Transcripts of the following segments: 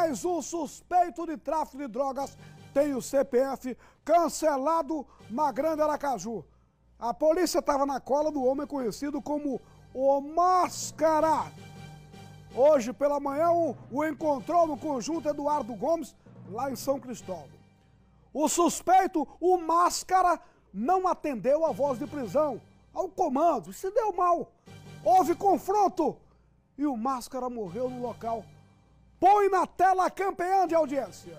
Mas o suspeito de tráfico de drogas tem o CPF cancelado na Grande Aracaju. A polícia estava na cola do homem conhecido como o Máscara. Hoje pela manhã o, o encontrou no conjunto Eduardo Gomes, lá em São Cristóvão. O suspeito, o Máscara, não atendeu a voz de prisão, ao comando, se deu mal. Houve confronto e o Máscara morreu no local. Põe na tela campeã de audiência.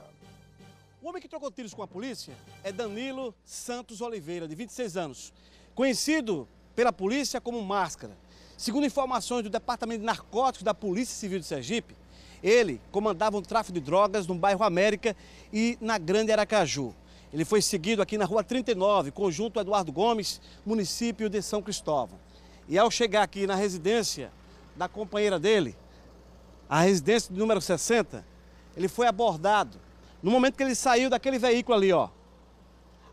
O homem que trocou tiros com a polícia é Danilo Santos Oliveira, de 26 anos, conhecido pela polícia como Máscara. Segundo informações do Departamento de Narcóticos da Polícia Civil de Sergipe, ele comandava um tráfico de drogas no bairro América e na Grande Aracaju. Ele foi seguido aqui na Rua 39, conjunto Eduardo Gomes, município de São Cristóvão. E ao chegar aqui na residência da companheira dele, a residência do número 60, ele foi abordado. No momento que ele saiu daquele veículo ali, ó.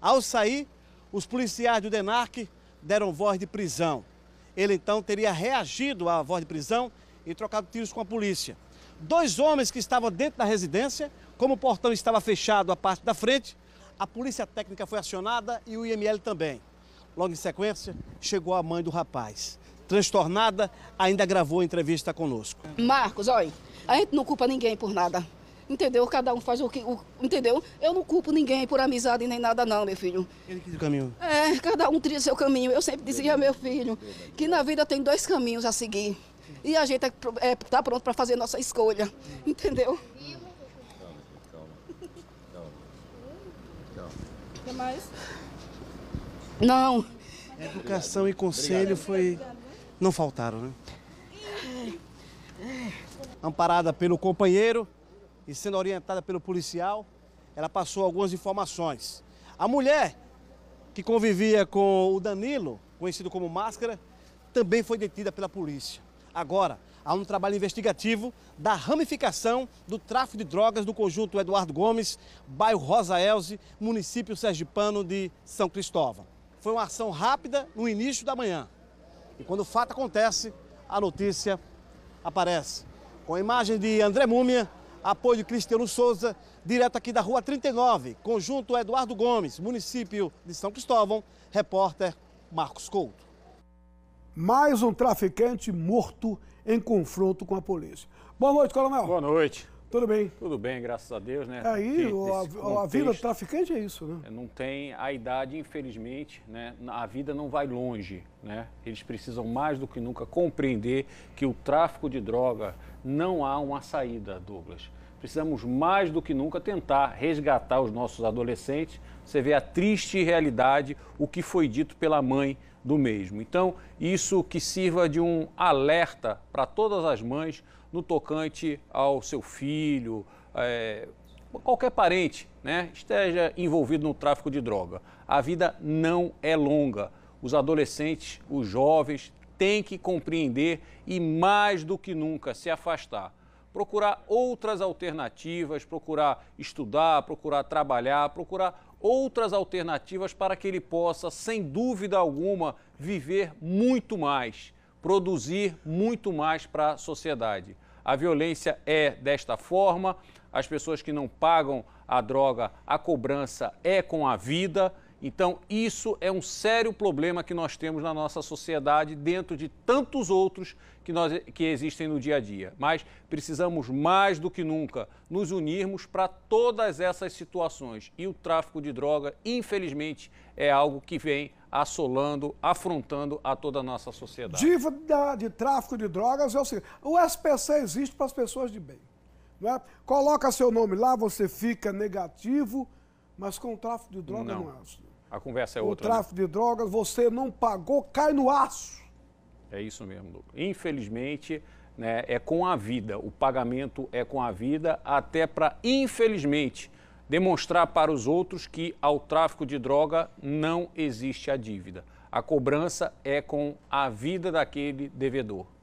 Ao sair, os policiais do DENARC deram voz de prisão. Ele então teria reagido à voz de prisão e trocado tiros com a polícia. Dois homens que estavam dentro da residência, como o portão estava fechado, a parte da frente, a polícia técnica foi acionada e o IML também. Logo em sequência, chegou a mãe do rapaz transtornada, ainda gravou a entrevista conosco. Marcos, olha, a gente não culpa ninguém por nada. Entendeu? Cada um faz o que. O, entendeu? Eu não culpo ninguém por amizade nem nada, não, meu filho. Ele quis o caminho? É, cada um trilha seu caminho. Eu sempre dizia, meu filho, que na vida tem dois caminhos a seguir. E a gente está é, é, tá pronto para fazer nossa escolha. Entendeu? Calma, calma. Calma. Calma. O que mais? Não. Educação e conselho Obrigado. foi não faltaram, né? Amparada pelo companheiro e sendo orientada pelo policial, ela passou algumas informações. A mulher que convivia com o Danilo, conhecido como Máscara, também foi detida pela polícia. Agora, há um trabalho investigativo da ramificação do tráfico de drogas do conjunto Eduardo Gomes, bairro Rosa Elze, município sergipano de São Cristóvão. Foi uma ação rápida no início da manhã. E quando o fato acontece, a notícia aparece. Com a imagem de André Múmia, apoio de Cristiano Souza, direto aqui da Rua 39, Conjunto Eduardo Gomes, município de São Cristóvão, repórter Marcos Couto. Mais um traficante morto em confronto com a polícia. Boa noite, coronel. Boa noite. Tudo bem. Tudo bem, graças a Deus, né? Aí, a, a, vida do traficante é isso, né? É, não tem a idade, infelizmente, né? A vida não vai longe, né? Eles precisam mais do que nunca compreender que o tráfico de droga não há uma saída, Douglas precisamos mais do que nunca tentar resgatar os nossos adolescentes. Você vê a triste realidade, o que foi dito pela mãe do mesmo. Então, isso que sirva de um alerta para todas as mães no tocante ao seu filho, é, qualquer parente, né, esteja envolvido no tráfico de droga. A vida não é longa. Os adolescentes, os jovens, têm que compreender e mais do que nunca se afastar procurar outras alternativas, procurar estudar, procurar trabalhar, procurar outras alternativas para que ele possa, sem dúvida alguma, viver muito mais, produzir muito mais para a sociedade. A violência é desta forma, as pessoas que não pagam a droga, a cobrança é com a vida. Então, isso é um sério problema que nós temos na nossa sociedade, dentro de tantos outros que, nós, que existem no dia a dia. Mas precisamos, mais do que nunca, nos unirmos para todas essas situações. E o tráfico de droga, infelizmente, é algo que vem assolando, afrontando a toda a nossa sociedade. Dívida de tráfico de drogas é o seguinte: o SPC existe para as pessoas de bem. Não é? Coloca seu nome lá, você fica negativo. Mas com o tráfico de droga não, não é a conversa é o outra. O né? tráfico né? de drogas, você não pagou, cai no aço. É isso mesmo, Douglas. Infelizmente, né, é com a vida. O pagamento é com a vida, até para, infelizmente, demonstrar para os outros que ao tráfico de droga não existe a dívida. A cobrança é com a vida daquele devedor.